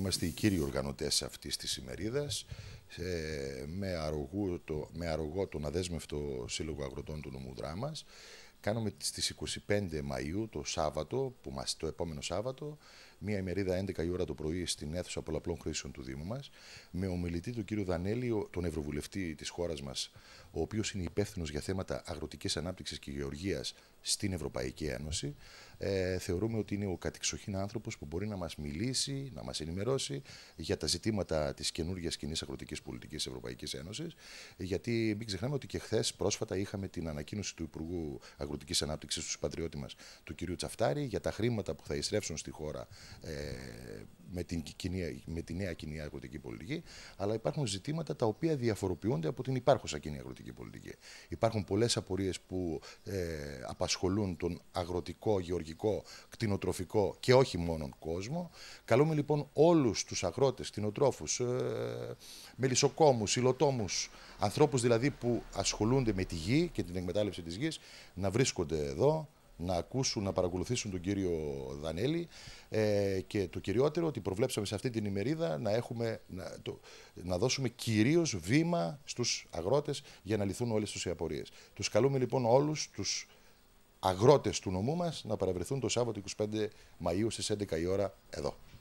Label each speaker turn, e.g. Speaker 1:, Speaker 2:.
Speaker 1: Είμαστε οι κύριοι οργανωτές αυτής της ημερίδας με, αρωγό το, με αρρωγό τον αδέσμευτο Σύλλογο Αγροτών του Νομού Δράμας. Κάνουμε στις 25 Μαΐου το Σάββατο, που μας, το επόμενο Σάββατο, μία ημερίδα 11 η ώρα το πρωί στην αίθουσα πολλαπλών χρήσεων του Δήμου μας, με ομιλητή τον κύριο Δανέλη, τον Ευρωβουλευτή της χώρας μας, ο οποίος είναι υπεύθυνος για θέματα αγροτικής ανάπτυξης και γεωργίας στην Ευρωπαϊκή Ένωση. Ε, θεωρούμε ότι είναι ο κατεξοχήν άνθρωπος που μπορεί να μας μιλήσει, να μας ενημερώσει για τα ζητήματα της καινούργιας κοινή αγροτικής πολιτικής Ευρωπαϊκής Ένωσης. Γιατί μην ξεχνάμε ότι και χθες πρόσφατα είχαμε την ανακοίνωση του Υπουργού Αγροτικής Ανάπτυξης του πατριώτη μας, του κ. Τσαφτάρη, για τα χρήματα που θα εισρέψουν στη χώρα ε, με την, με τη νέα κοινή αγροτική πολιτική, αλλά υπάρχουν ζητήματα τα οποία διαφοροποιούνται από την υπάρχουσα κοινή αγροτική πολιτική. Υπάρχουν πολλές απορίες που ε, απασχολούν τον αγροτικό, γεωργικό, κτηνοτροφικό και όχι μόνον κόσμο. Καλούμε λοιπόν όλους τους αγρότες, κτηνοτρόφους, ε, μελισσοκόμους, υλοτόμους, ανθρώπους δηλαδή που ασχολούνται με τη γη και την εκμετάλλευση της γης να βρίσκονται εδώ να ακούσουν, να παρακολουθήσουν τον κύριο Δανέλη ε, και το κυριότερο ότι προβλέψαμε σε αυτή την ημερίδα να, έχουμε, να, να δώσουμε κυρίως βήμα στους αγρότες για να λυθούν όλες τις απορίες. Τους καλούμε λοιπόν όλους τους αγρότες του νομού μας να παραβρεθούν το Σάββατο 25 Μαΐου στις 11 η ώρα εδώ.